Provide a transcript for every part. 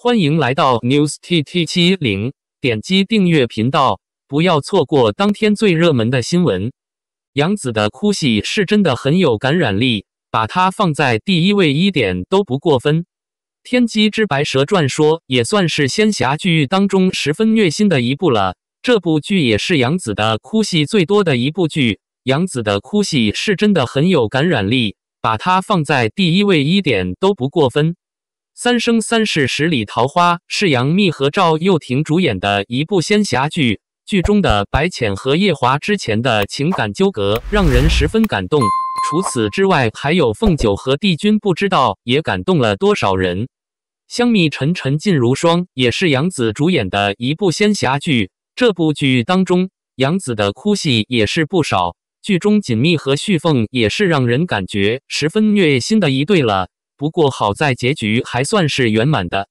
欢迎来到 News TT 七零，点击订阅频道，不要错过当天最热门的新闻。杨紫的哭戏是真的很有感染力，把它放在第一位一点都不过分。《天机之白蛇传说》也算是仙侠剧当中十分虐心的一部了。这部剧也是杨紫的哭戏最多的一部剧。杨紫的哭戏是真的很有感染力，把它放在第一位一点都不过分。《三生三世十里桃花》是杨幂和赵又廷主演的一部仙侠剧，剧中的白浅和夜华之前的情感纠葛让人十分感动。除此之外，还有凤九和帝君，不知道也感动了多少人。《香蜜沉沉烬如霜》也是杨紫主演的一部仙侠剧，这部剧当中，杨紫的哭戏也是不少。剧中锦觅和旭凤也是让人感觉十分虐心的一对了。不过好在结局还算是圆满的。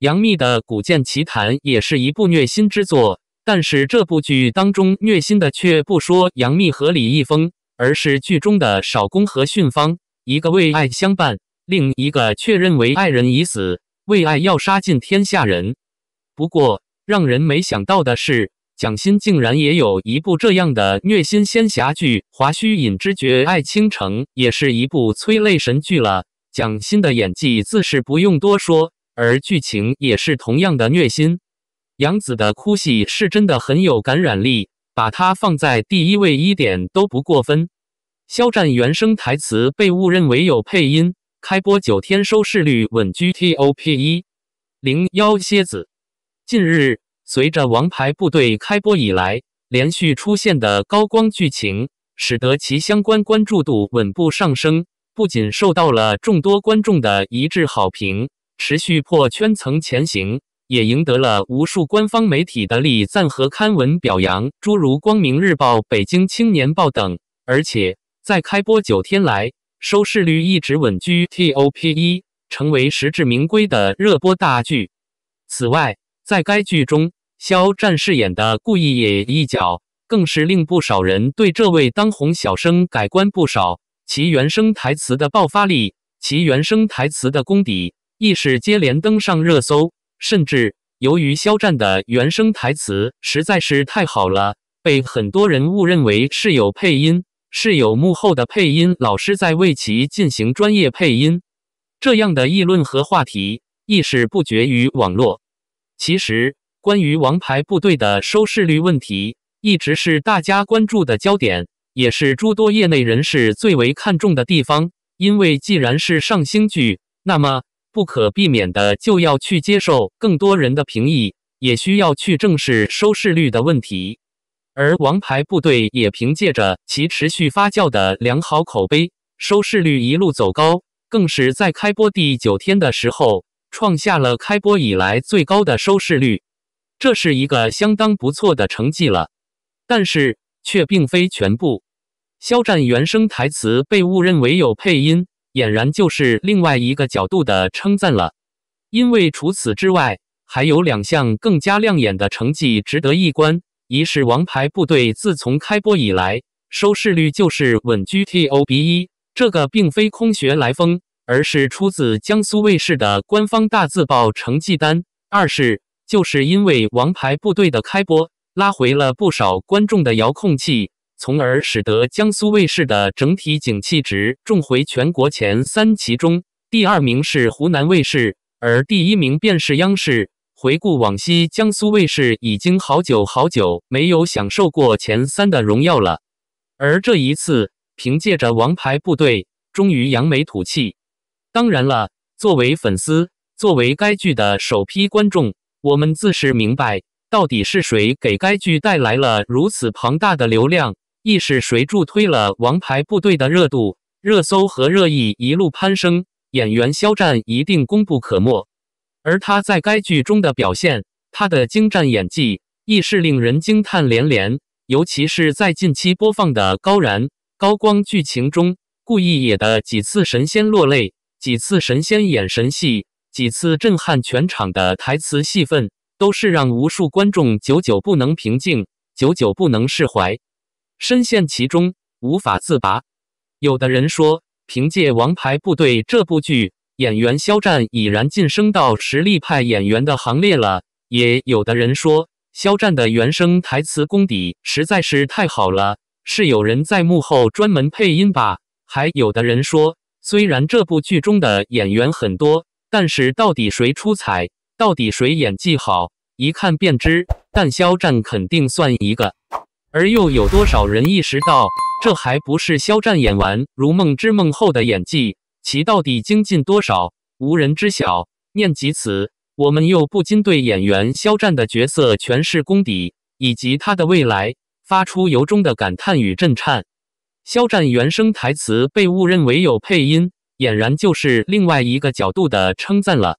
杨幂的《古剑奇谭》也是一部虐心之作，但是这部剧当中虐心的却不说杨幂和李易峰，而是剧中的少恭和巽芳，一个为爱相伴，另一个却认为爱人已死，为爱要杀尽天下人。不过让人没想到的是，蒋欣竟然也有一部这样的虐心仙侠剧《华胥引之绝爱倾城》，也是一部催泪神剧了。蒋欣的演技自是不用多说，而剧情也是同样的虐心。杨紫的哭戏是真的很有感染力，把她放在第一位一点都不过分。肖战原声台词被误认为有配音，开播九天收视率稳居 TOP 一。零幺蝎子，近日随着《王牌部队》开播以来连续出现的高光剧情，使得其相关关注度稳步上升。不仅受到了众多观众的一致好评，持续破圈层前行，也赢得了无数官方媒体的力赞和刊文表扬，诸如《光明日报》《北京青年报》等。而且在开播九天来，收视率一直稳居 TOP 一，成为实至名归的热播大剧。此外，在该剧中，肖战饰演的顾易也一角，更是令不少人对这位当红小生改观不少。其原声台词的爆发力，其原声台词的功底亦是接连登上热搜。甚至由于肖战的原声台词实在是太好了，被很多人误认为是有配音，是有幕后的配音老师在为其进行专业配音。这样的议论和话题亦是不绝于网络。其实，关于《王牌部队》的收视率问题，一直是大家关注的焦点。也是诸多业内人士最为看重的地方，因为既然是上星剧，那么不可避免的就要去接受更多人的评议，也需要去正视收视率的问题。而《王牌部队》也凭借着其持续发酵的良好口碑，收视率一路走高，更是在开播第九天的时候创下了开播以来最高的收视率，这是一个相当不错的成绩了。但是，却并非全部。肖战原声台词被误认为有配音，俨然就是另外一个角度的称赞了。因为除此之外，还有两项更加亮眼的成绩值得一观：一是《王牌部队》自从开播以来，收视率就是稳居 T O B 一，这个并非空穴来风，而是出自江苏卫视的官方大字报成绩单；二是就是因为《王牌部队》的开播。拉回了不少观众的遥控器，从而使得江苏卫视的整体景气值重回全国前三。其中，第二名是湖南卫视，而第一名便是央视。回顾往昔，江苏卫视已经好久好久没有享受过前三的荣耀了。而这一次，凭借着《王牌部队》，终于扬眉吐气。当然了，作为粉丝，作为该剧的首批观众，我们自是明白。到底是谁给该剧带来了如此庞大的流量？亦是谁助推了《王牌部队》的热度？热搜和热议一路攀升，演员肖战一定功不可没。而他在该剧中的表现，他的精湛演技，亦是令人惊叹连连。尤其是在近期播放的《高燃高光》剧情中，顾艺野的几次神仙落泪，几次神仙眼神戏，几次震撼全场的台词戏份。都是让无数观众久久不能平静，久久不能释怀，深陷其中无法自拔。有的人说，凭借《王牌部队》这部剧，演员肖战已然晋升到实力派演员的行列了；也有的人说，肖战的原声台词功底实在是太好了，是有人在幕后专门配音吧？还有的人说，虽然这部剧中的演员很多，但是到底谁出彩？到底谁演技好，一看便知。但肖战肯定算一个，而又有多少人意识到，这还不是肖战演完《如梦之梦》后的演技？其到底精进多少，无人知晓。念及此，我们又不禁对演员肖战的角色诠释功底以及他的未来发出由衷的感叹与震颤。肖战原声台词被误认为有配音，俨然就是另外一个角度的称赞了。